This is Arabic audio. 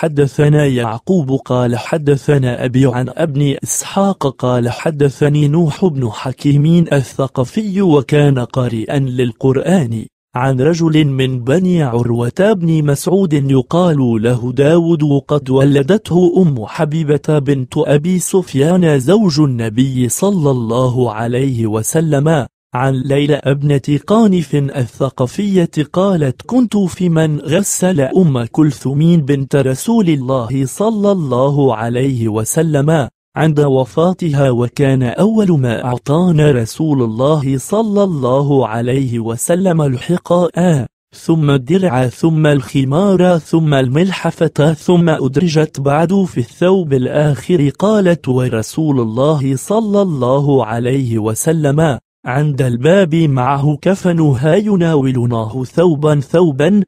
حدثنا يعقوب قال حدثنا أبي عن ابن إسحاق قال حدثني نوح بن حكيم الثقفي وكان قارئا للقرآن عن رجل من بني عروة بن مسعود يقال له داود قد ولدته أم حبيبة بنت أبي سفيان زوج النبي صلى الله عليه وسلم عن ليلى ابنة قانف الثقفية قالت كنت في من غسل أم كلثوم بنت رسول الله صلى الله عليه وسلم عند وفاتها وكان أول ما أعطانا رسول الله صلى الله عليه وسلم الحقاء ثم الدرع ثم الخمار ثم الملحفة ثم أدرجت بعد في الثوب الآخر قالت ورسول الله صلى الله عليه وسلم عند الباب معه كفن ها يناولناه ثوبا ثوبا